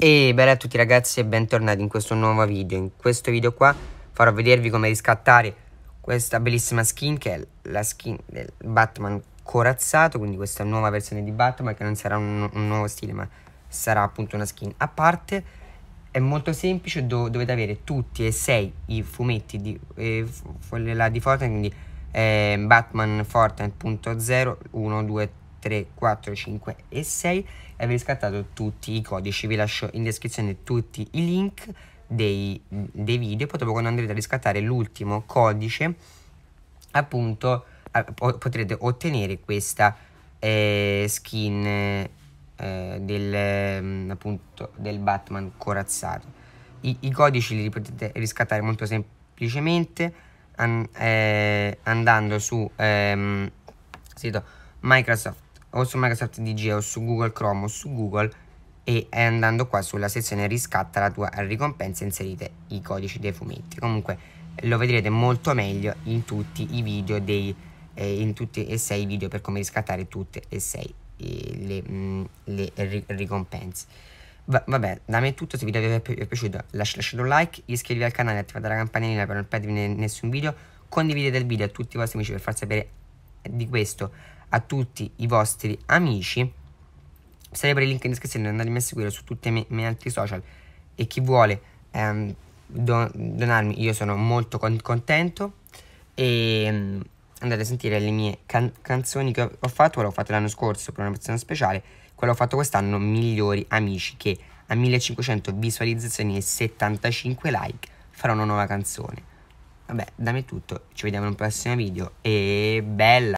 E bella a tutti ragazzi e bentornati in questo nuovo video In questo video qua farò vedervi come riscattare questa bellissima skin Che è la skin del Batman corazzato Quindi questa nuova versione di Batman che non sarà un, un nuovo stile ma sarà appunto una skin a parte È molto semplice, do, dovete avere tutti e sei i fumetti di, eh, di Fortnite Quindi eh, Batman Fortnite.0, 1, 2, 3 3, 4, 5 e 6 e aver scattato tutti i codici. Vi lascio in descrizione tutti i link dei, dei video. Poi dopo quando andrete a riscattare l'ultimo codice, appunto potrete ottenere questa eh, skin eh, del, mm, appunto, del Batman corazzato. I, I, codici li potete riscattare molto semplicemente an, eh, andando su ehm, sito Microsoft o su Microsoft DG o su Google Chrome o su Google e andando qua sulla sezione riscatta la tua ricompensa inserite i codici dei fumetti comunque lo vedrete molto meglio in tutti i video dei eh, in tutti e sei i video per come riscattare tutte e sei eh, le, mh, mm, le ri ricompense Va vabbè da me è tutto se il video vi è, piaciuto lasciate un like iscrivetevi al canale attivate la campanellina per non perdere nessun video condividete il video a tutti i vostri amici per far sapere di questo a tutti i vostri amici. Sarebbe il link in descrizione, andatemi a seguire su tutti i miei, miei altri social e chi vuole ehm, don donarmi io sono molto con contento e ehm, andate a sentire le mie can canzoni che ho, ho fatto, quella ho fatto l'anno scorso per una persona speciale, quella ho fatto quest'anno Migliori Amici che a 1500 visualizzazioni e 75 like farò una nuova canzone. Vabbè, da me è tutto, ci vediamo in un prossimo video e bella!